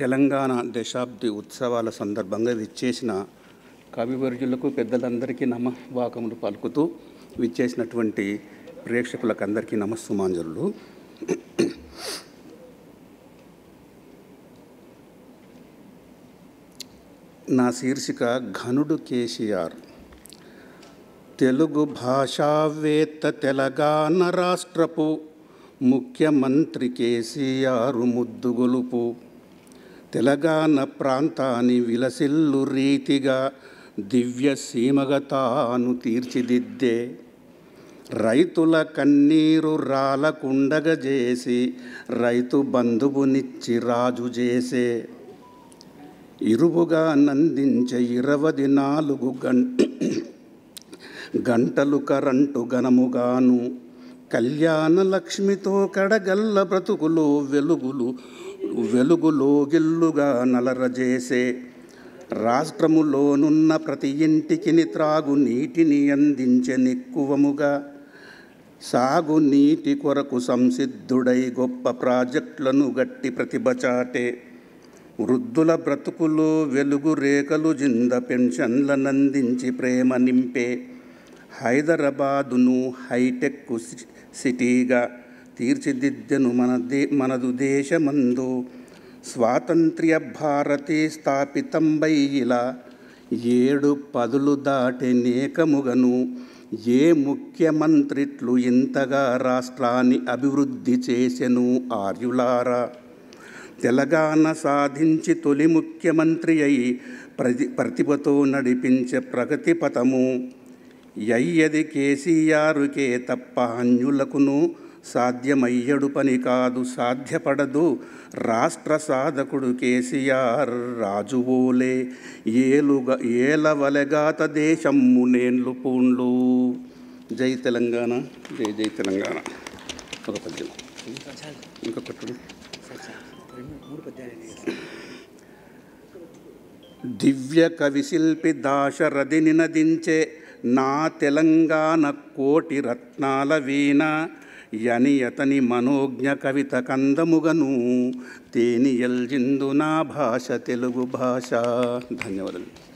తెలంగాణ దశాబ్ది ఉత్సవాల సందర్భంగా విచ్చేసిన కవివర్జులకు పెద్దలందరికీ నమవాకములు పలుకుతూ విచ్చేసినటువంటి ప్రేక్షకులకందరికీ నమస్సుమాంజలు నా శీర్షిక ఘనుడు కేసీఆర్ తెలుగు భాషావేత్త తెలంగాణ రాష్ట్రపు ముఖ్యమంత్రి కేసీఆర్ ముద్దుగొలుపు తెలంగాణ ప్రాంతాన్ని విలసిల్లు రీతిగా దివ్య సీమగతాను తీర్చిదిద్దే రైతుల కన్నీరు రాలకుండగ చేసి రైతు బంధువునిచ్చి రాజు చేసే ఇరువుగా నందించే ఇరవది నాలుగు గంట గంటలు కరంటు గనముగాను కళ్యాణ లక్ష్మితో కడగల్ల బ్రతుకులు వెలుగులు వెలుగులోగిల్లుగా నలరజేసే రాష్ట్రములోనున్న ప్రతి ఇంటికిని త్రాగు నీటిని అందించే నిక్కువముగా సాగు నీటి కొరకు సంసిద్ధుడై గొప్ప ప్రాజెక్టులను గట్టి ప్రతిభచాటే వృద్ధుల బ్రతుకులు వెలుగు రేఖలు జింద పెన్షన్లనందించి ప్రేమ నింపే హైదరాబాదును హైటెక్ సిటీగా తీర్చిదిద్దెను మన దే మనదు దేశమందు స్వాతంత్ర్య భారతి ఇలా ఏడు పదులు దాటి నేకముగను ఏ ముఖ్యమంత్రిట్లు ఇంతగా రాష్ట్రాన్ని అభివృద్ధి చేసెను ఆర్యులారా తెలంగాణ సాధించి తొలి ముఖ్యమంత్రి అయి ప్రతి ప్రతిభతో నడిపించే ప్రగతి పథము అయ్యది కేసీఆర్కే తప్ప అన్యులకును సాధ్యమయ్యడు పని కాదు సాధ్యపడదు రాష్ట్ర సాధకుడు కేసీఆర్ రాజువోలే ఏలుగా ఏలవలగాత దేశమ్ము నేన్లు పూండ్లు జై తెలంగాణ జై జై తెలంగాణ ఒక పద్యం ఇంకొక దివ్య కవి శిల్పి దాశరథి నినదించే నా తెలంగాణ కోటి రత్నాల వీణ యని అతని మనోజ్ఞ కవిత కందముగను తేని ఎల్జిందు నా భాష తెలుగు భాష ధన్యవాదాలు